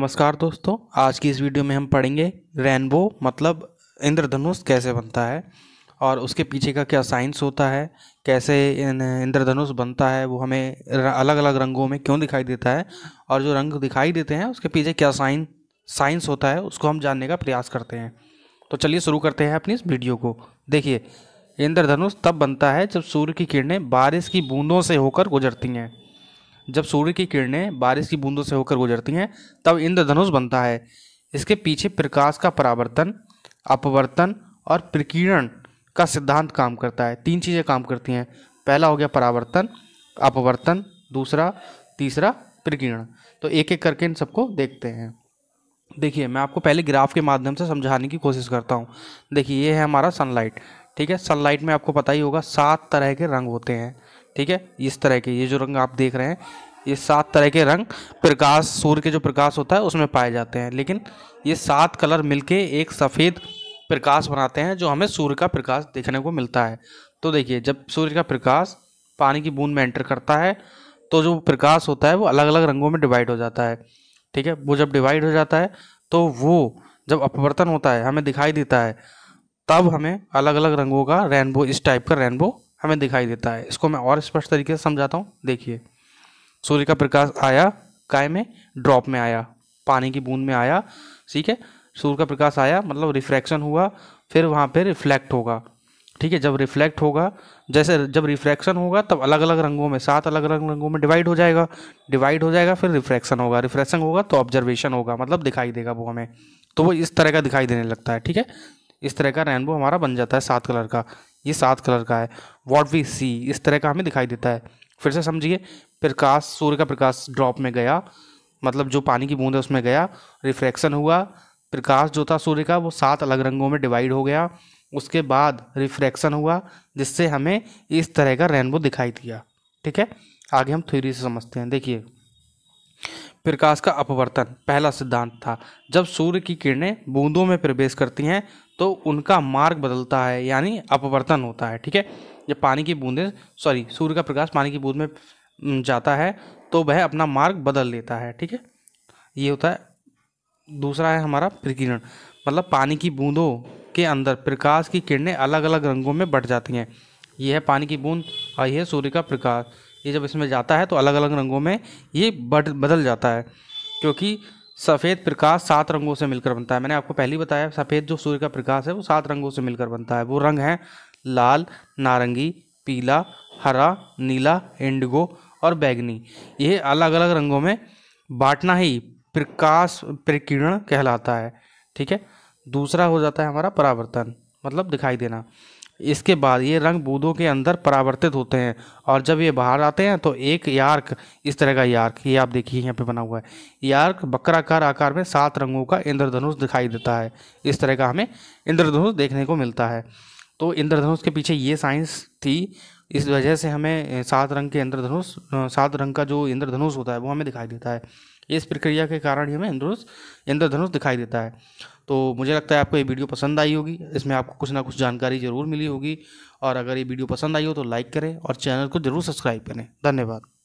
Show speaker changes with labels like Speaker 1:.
Speaker 1: नमस्कार दोस्तों आज की इस वीडियो में हम पढ़ेंगे रेनबो मतलब इंद्रधनुष कैसे बनता है और उसके पीछे का क्या साइंस होता है कैसे इंद्रधनुष बनता है वो हमें अलग अलग रंगों में क्यों दिखाई देता है और जो रंग दिखाई देते हैं उसके पीछे क्या साइन साइंस होता है उसको हम जानने का प्रयास करते हैं तो चलिए शुरू करते हैं अपनी इस वीडियो को देखिए इंद्रधनुष तब बनता है जब सूर्य की किरणें बारिश की बूंदों से होकर गुजरती हैं जब सूर्य की किरणें बारिश की बूंदों से होकर गुजरती हैं तब इंद्रधनुष बनता है इसके पीछे प्रकाश का परावर्तन अपवर्तन और प्रकीर्ण का सिद्धांत काम करता है तीन चीज़ें काम करती हैं पहला हो गया परावर्तन अपवर्तन दूसरा तीसरा प्रकीर्ण तो एक एक करके इन सबको देखते हैं देखिए मैं आपको पहले ग्राफ के माध्यम से समझाने की कोशिश करता हूँ देखिए ये है हमारा सनलाइट ठीक है सनलाइट में आपको पता ही होगा सात तरह के रंग होते हैं ठीक है इस तरह के ये जो रंग आप देख रहे हैं ये सात तरह के रंग प्रकाश सूर्य के जो प्रकाश होता है उसमें पाए जाते हैं लेकिन ये सात कलर मिलके एक सफ़ेद प्रकाश बनाते हैं जो हमें सूर्य का प्रकाश देखने को मिलता है तो देखिए जब सूर्य का प्रकाश पानी की बूंद में एंटर करता है तो जो प्रकाश होता है वो अलग अलग रंगों में डिवाइड हो जाता है ठीक है वो जब डिवाइड हो जाता है तो वो जब अपवर्तन होता है हमें दिखाई देता है तब हमें अलग अलग रंगों का रेनबो इस टाइप का रेनबो हमें दिखाई देता है इसको मैं और स्पष्ट तरीके से समझाता हूँ देखिए सूर्य का प्रकाश आया काय में ड्रॉप में आया पानी की बूंद में आया ठीक है सूर्य का प्रकाश आया मतलब रिफ्रैक्शन हुआ फिर वहाँ पर रिफ्लेक्ट होगा ठीक है जब रिफ्लेक्ट होगा जैसे जब रिफ्रैक्शन होगा तब अलग अलग रंगों में सात अलग अलग रंगों में डिवाइड हो जाएगा डिवाइड हो जाएगा फिर रिफ्रैक्शन होगा रिफ्रैक्शन होगा तो ऑब्जर्वेशन होगा मतलब दिखाई देगा वो हमें तो वो इस तरह का दिखाई देने लगता है ठीक है इस तरह का रेनबो हमारा बन जाता है सात कलर का ये सात कलर का है वॉट वी सी इस तरह का हमें दिखाई देता है फिर से समझिए प्रकाश सूर्य का प्रकाश ड्रॉप में गया मतलब जो पानी की बूंद है उसमें गया रिफ्रैक्शन हुआ प्रकाश जो था सूर्य का वो सात अलग रंगों में डिवाइड हो गया उसके बाद रिफ्रैक्शन हुआ जिससे हमें इस तरह का रेनबो दिखाई दिया ठीक है आगे हम थ्योरी से समझते हैं देखिए प्रकाश का अपवर्तन पहला सिद्धांत था जब सूर्य की किरणें बूंदों में प्रवेश करती हैं तो उनका मार्ग बदलता है यानी अपवर्तन होता है ठीक है जब पानी की बूंदें सॉरी सूर्य का प्रकाश पानी की बूंद में जाता है तो वह अपना मार्ग बदल लेता है ठीक है ये होता है दूसरा है हमारा प्रकीर्ण मतलब पानी की बूंदों के अंदर प्रकाश की किरणें अलग अलग रंगों में बढ़ जाती हैं यह है पानी की बूंद और यह सूर्य का प्रकाश ये जब इसमें जाता है तो अलग अलग रंगों में ये बढ़ बदल जाता है क्योंकि सफ़ेद प्रकाश सात रंगों से मिलकर बनता है मैंने आपको पहले ही बताया सफ़ेद जो सूर्य का प्रकाश है वो सात रंगों से मिलकर बनता है वो रंग हैं लाल नारंगी पीला हरा नीला इंडिगो और बैगनी ये अलग अलग रंगों में बांटना ही प्रकाश प्रकीर्ण कहलाता है ठीक है दूसरा हो जाता है हमारा परावर्तन मतलब दिखाई देना इसके बाद ये रंग बूंदों के अंदर परावर्तित होते हैं और जब ये बाहर आते हैं तो एक यार्क इस तरह का यार्क ये आप देखिए यहाँ पे बना हुआ है यार्क बकराकार आकार में सात रंगों का इंद्रधनुष दिखाई देता है इस तरह का हमें इंद्रधनुष देखने को मिलता है तो इंद्रधनुष के पीछे ये साइंस थी इस वजह से हमें सात रंग के इंद्रधनुष सात रंग का जो इंद्रधनुष होता है वो हमें दिखाई देता है इस प्रक्रिया के कारण ही हमें इंद्रधनुष इंद्रधनुष दिखाई देता है तो मुझे लगता है आपको ये वीडियो पसंद आई होगी इसमें आपको कुछ ना कुछ जानकारी ज़रूर मिली होगी और अगर ये वीडियो पसंद आई हो तो लाइक करें और चैनल को ज़रूर सब्सक्राइब करें धन्यवाद